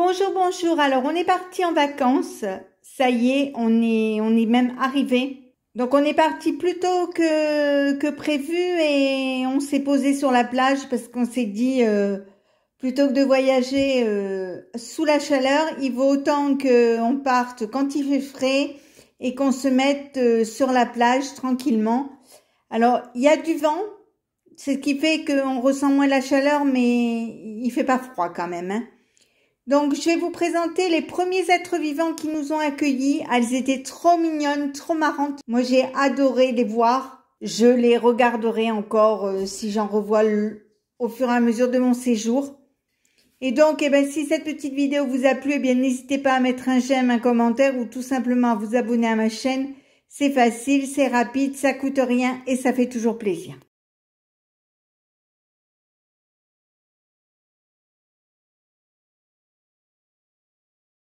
Bonjour, bonjour. Alors, on est parti en vacances. Ça y est, on est, on est même arrivé. Donc, on est parti plus tôt que, que prévu et on s'est posé sur la plage parce qu'on s'est dit, euh, plutôt que de voyager euh, sous la chaleur, il vaut autant qu'on parte quand il fait frais et qu'on se mette euh, sur la plage tranquillement. Alors, il y a du vent, c'est ce qui fait qu'on ressent moins la chaleur, mais il fait pas froid quand même. Hein. Donc, je vais vous présenter les premiers êtres vivants qui nous ont accueillis. Elles ah, étaient trop mignonnes, trop marrantes. Moi, j'ai adoré les voir. Je les regarderai encore euh, si j'en revois au fur et à mesure de mon séjour. Et donc, eh ben, si cette petite vidéo vous a plu, eh bien, n'hésitez pas à mettre un j'aime, un commentaire ou tout simplement à vous abonner à ma chaîne. C'est facile, c'est rapide, ça coûte rien et ça fait toujours plaisir.